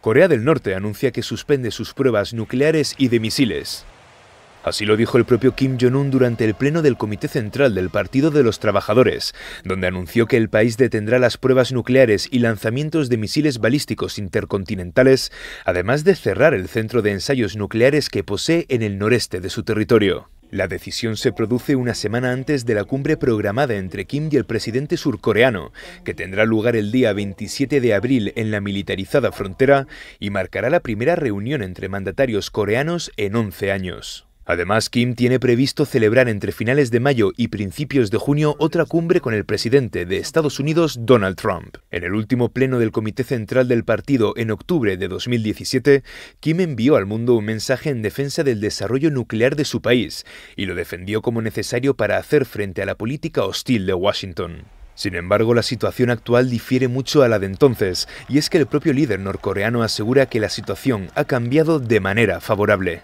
Corea del Norte anuncia que suspende sus pruebas nucleares y de misiles. Así lo dijo el propio Kim Jong-un durante el pleno del Comité Central del Partido de los Trabajadores, donde anunció que el país detendrá las pruebas nucleares y lanzamientos de misiles balísticos intercontinentales, además de cerrar el centro de ensayos nucleares que posee en el noreste de su territorio. La decisión se produce una semana antes de la cumbre programada entre Kim y el presidente surcoreano, que tendrá lugar el día 27 de abril en la militarizada frontera y marcará la primera reunión entre mandatarios coreanos en 11 años. Además, Kim tiene previsto celebrar entre finales de mayo y principios de junio otra cumbre con el presidente de Estados Unidos, Donald Trump. En el último pleno del Comité Central del Partido en octubre de 2017, Kim envió al mundo un mensaje en defensa del desarrollo nuclear de su país y lo defendió como necesario para hacer frente a la política hostil de Washington. Sin embargo, la situación actual difiere mucho a la de entonces, y es que el propio líder norcoreano asegura que la situación ha cambiado de manera favorable.